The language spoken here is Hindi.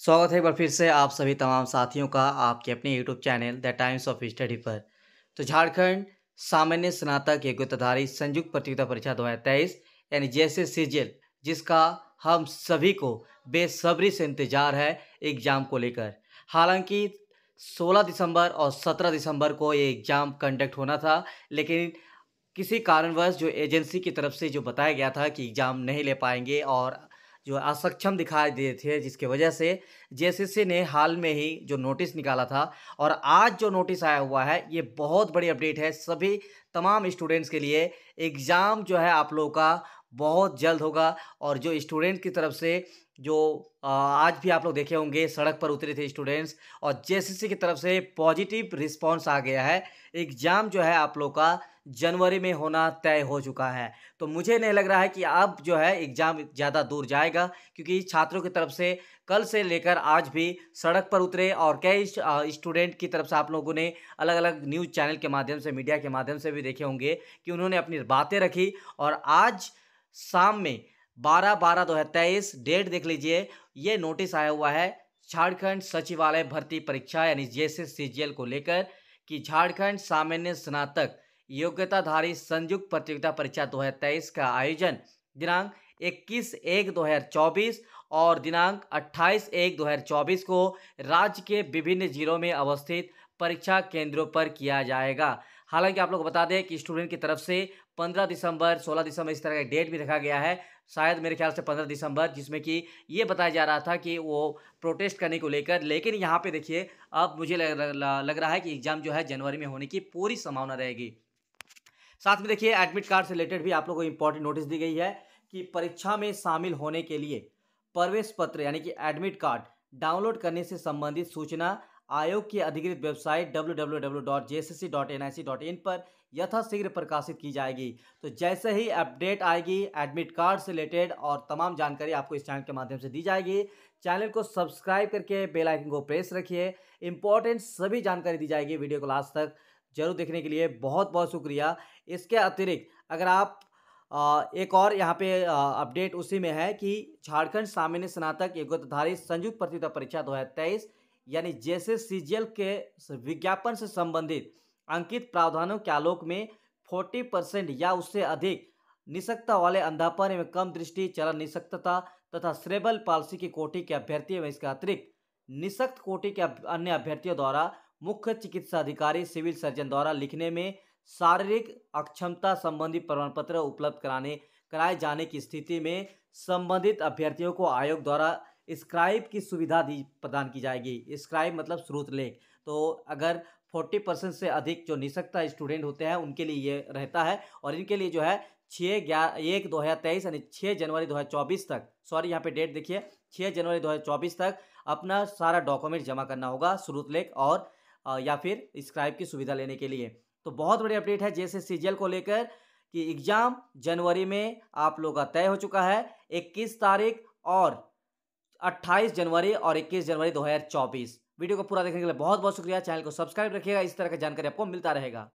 स्वागत है एक बार फिर से आप सभी तमाम साथियों का आपके अपने YouTube channel the Times of Study पर तो झारखंड सामान्य स्नातक योग्यताधारी संयुक्त प्रतियोगिता परीक्षा दो हज़ार तेईस यानी जैसे सीजल जिसका हम सभी को बेसब्री से इंतजार है एग्ज़ाम को लेकर हालांकि 16 दिसंबर और 17 दिसंबर को ये एग्ज़ाम कंडक्ट होना था लेकिन किसी कारणवश जो एजेंसी की तरफ से जो बताया गया था कि एग्ज़ाम नहीं ले पाएंगे और जो असक्षम दिखाई दिए थे जिसके वजह से जेसीसी ने हाल में ही जो नोटिस निकाला था और आज जो नोटिस आया हुआ है ये बहुत बड़ी अपडेट है सभी तमाम स्टूडेंट्स के लिए एग्ज़ाम जो है आप लोगों का बहुत जल्द होगा और जो स्टूडेंट की तरफ से जो आज भी आप लोग देखे होंगे सड़क पर उतरे थे स्टूडेंट्स और जेसीसी की तरफ से पॉजिटिव रिस्पांस आ गया है एग्ज़ाम जो है आप लोग का जनवरी में होना तय हो चुका है तो मुझे नहीं लग रहा है कि अब जो है एग्ज़ाम ज़्यादा दूर जाएगा क्योंकि छात्रों की तरफ से कल से लेकर आज भी सड़क पर उतरे और कई स्टूडेंट की तरफ से आप लोगों ने अलग अलग न्यूज़ चैनल के माध्यम से मीडिया के माध्यम से भी देखे होंगे कि उन्होंने अपनी बातें रखी और आज शाम में बारह बारह दो हज़ार तेईस डेट देख लीजिए ये नोटिस आया हुआ है झारखंड सचिवालय भर्ती परीक्षा यानी जे एस को लेकर कि झारखंड सामान्य स्नातक योग्यताधारी संयुक्त प्रतियोगिता परीक्षा 2023 का आयोजन दिनांक 21 एक 2024 और दिनांक 28 एक 2024 को राज्य के विभिन्न जिलों में अवस्थित परीक्षा केंद्रों पर किया जाएगा हालांकि आप लोग बता दें कि स्टूडेंट की तरफ से 15 दिसंबर 16 दिसंबर इस तरह का डेट भी रखा गया है शायद मेरे ख्याल से 15 दिसंबर जिसमें कि ये बताया जा रहा था कि वो प्रोटेस्ट करने को लेकर लेकिन यहाँ पे देखिए अब मुझे लग, लग रहा है कि एग्ज़ाम जो है जनवरी में होने की पूरी संभावना रहेगी साथ में देखिए एडमिट कार्ड से रिलेटेड भी आप लोग को इंपॉर्टेंट नोटिस दी गई है कि परीक्षा में शामिल होने के लिए प्रवेश पत्र यानी कि एडमिट कार्ड डाउनलोड करने से संबंधित सूचना आयोग की अधिकृत वेबसाइट www.jcc.nic.in पर यथाशीघ्र प्रकाशित की जाएगी तो जैसे ही अपडेट आएगी एडमिट कार्ड से रिलेटेड और तमाम जानकारी आपको इस चैनल के माध्यम से दी जाएगी चैनल को सब्सक्राइब करके बेल आइकन को प्रेस रखिए इंपॉर्टेंट सभी जानकारी दी जाएगी वीडियो को लास्ट तक जरूर देखने के लिए बहुत बहुत शुक्रिया इसके अतिरिक्त अगर आप एक और यहाँ पे अपडेट उसी में है कि झारखंड सामान्य स्नातक योग्यताधारी संयुक्त प्रतियोगिता परीक्षा दो हज़ार तेईस यानी जैसे सी के विज्ञापन से संबंधित अंकित प्रावधानों के आलोक में फोर्टी परसेंट या उससे अधिक निशक्ता वाले अंधापन एवं कम दृष्टि चलन निशक्तता तथा श्रेबल पॉलिसी की कोटि के अभ्यर्थियों एवं इसके अतिरिक्त निशक्त कोटि के अन्य अभ्यर्थियों द्वारा मुख्य चिकित्सा अधिकारी सिविल सर्जन द्वारा लिखने में शारीरिक अक्षमता संबंधी प्रमाण पत्र उपलब्ध कराने कराए जाने की स्थिति में संबंधित अभ्यर्थियों को आयोग द्वारा स्क्राइब की सुविधा दी प्रदान की जाएगी स्क्राइब मतलब स्रोत लेख तो अगर फोर्टी परसेंट से अधिक जो निशक्ता स्टूडेंट होते हैं उनके लिए ये रहता है और इनके लिए जो है छः ग्यारह एक दो हज़ार तेईस यानी छः जनवरी दो हज़ार चौबीस तक सॉरी यहाँ पे डेट देखिए छः जनवरी दो हज़ार चौबीस तक अपना सारा डॉक्यूमेंट जमा करना होगा लेख और या फिर स्क्राइब की सुविधा लेने के लिए तो बहुत बड़ी अपडेट है जैसे सी को लेकर कि एग्ज़ाम जनवरी में आप लोगों का तय हो चुका है इक्कीस तारीख और 28 जनवरी और 21 जनवरी 2024 वीडियो को पूरा देखने के लिए बहुत बहुत शुक्रिया चैनल को सब्सक्राइब रखिएगा इस तरह की जानकारी आपको मिलता रहेगा